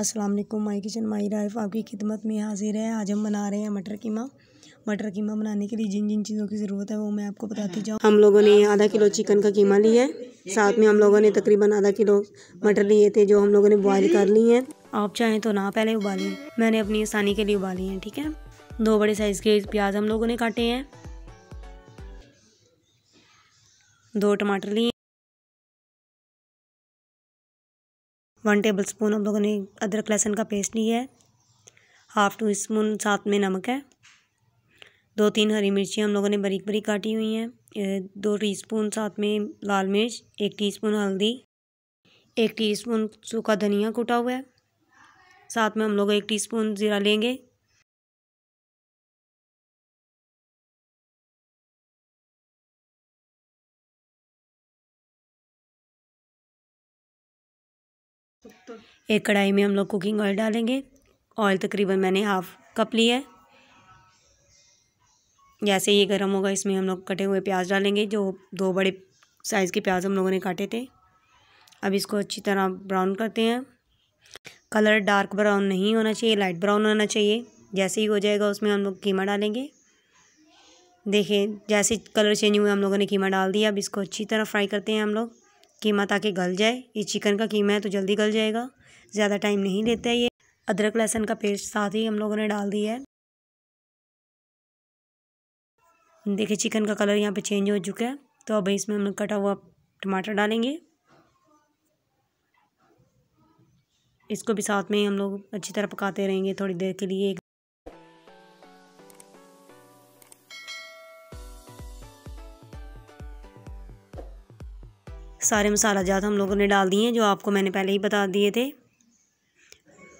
अस्सलाम वालेकुम my kitchen my rife आपकी खिदमत में हाजिर है आज हम बना रहे हैं मटर कीमा मटर कीमा बनाने के लिए जिन जिन चीज़ों की ज़रूरत है वो मैं आपको बताती जाऊँ हम लोगों ने आधा किलो चिकन का कीमा लिया है साथ में हम लोगों ने तकरीबन आधा किलो मटर लिए थे जो हम लोगों ने बॉयल कर लिए हैं आप चाहें तो ना पहले उबालें मैंने अपनी आसानी के लिए उबाली हैं ठीक है दो बड़े साइज़ के प्याज हम लोगों ने काटे हैं दो टमाटर लिए वन टेबल स्पून हम लोगों ने अदरक लहसुन का पेस्ट लिया है हाफ़ टू स्पून साथ में नमक है दो तीन हरी मिर्ची हम लोगों ने बारीक बारीक काटी हुई हैं दो टीस्पून साथ में लाल मिर्च एक टीस्पून हल्दी एक टीस्पून सूखा धनिया कूटा हुआ है साथ में हम लोग एक टीस्पून ज़ीरा लेंगे एक कढ़ाई में हम लोग कुकिंग ऑयल डालेंगे ऑयल तकरीबन मैंने हाफ कप लिया है जैसे ये गर्म होगा इसमें हम लोग कटे हुए प्याज डालेंगे जो दो बड़े साइज़ के प्याज हम लोगों ने काटे थे अब इसको अच्छी तरह ब्राउन करते हैं कलर डार्क ब्राउन नहीं होना चाहिए लाइट ब्राउन होना चाहिए जैसे ही हो जाएगा उसमें हम लोग कीमा डालेंगे देखिए जैसे कलर चेंज हुए हम लोगों ने कीमा डाल दिया अब इसको अच्छी तरह फ्राई करते हैं हम लोग कीमा ताकि गल जाए ये चिकन का कीमा है तो जल्दी गल जाएगा ज़्यादा टाइम नहीं लेता है ये अदरक लहसुन का पेस्ट साथ ही हम लोगों ने डाल दिया है देखिए चिकन का कलर यहाँ पे चेंज हो चुका है तो अब इसमें हम कटा हुआ टमाटर डालेंगे इसको भी साथ में हम लोग अच्छी तरह पकाते रहेंगे थोड़ी देर के लिए सारे मसाला जात हम लोगों ने डाल दिए हैं जो आपको मैंने पहले ही बता दिए थे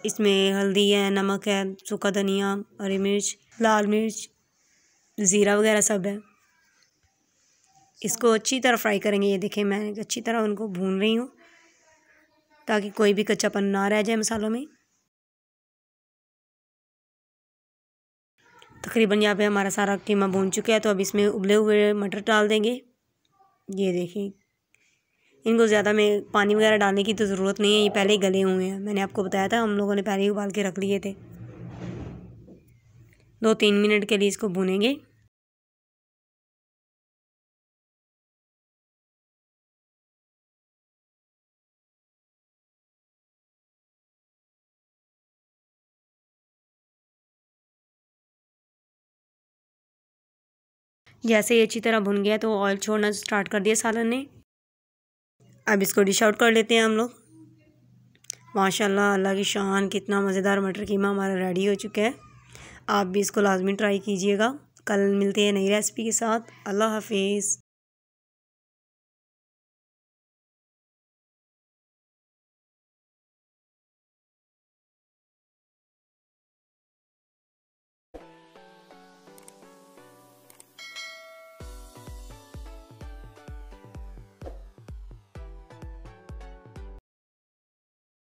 इसमें हल्दी है नमक है सूखा धनिया हरी मिर्च लाल मिर्च ज़ीरा वगैरह सब है इसको अच्छी तरह फ्राई करेंगे ये देखें मैं अच्छी तरह उनको भून रही हूँ ताकि कोई भी कच्चापन ना रह जाए मसालों में तकरीबन यहाँ पे हमारा सारा कीमा भून चुका है तो अब इसमें उबले हुए मटर डाल देंगे ये देखिए इनको ज़्यादा में पानी वगैरह डालने की तो ज़रूरत नहीं है ये पहले ही गले हुए हैं मैंने आपको बताया था हम लोगों ने पहले ही उबाल के रख लिए थे दो तीन मिनट के लिए इसको भुनेंगे जैसे ही अच्छी तरह भुन गया तो ऑयल छोड़ना स्टार्ट कर दिया सालन ने अब इसको डिश आउट कर लेते हैं हम लोग माशाल्लाह अल्लाह की शान कितना मज़ेदार मटर कीमा हमारा रेडी हो चुका है आप भी इसको लाजमी ट्राई कीजिएगा कल मिलते हैं नई रेसिपी के साथ अल्लाह हाफिज़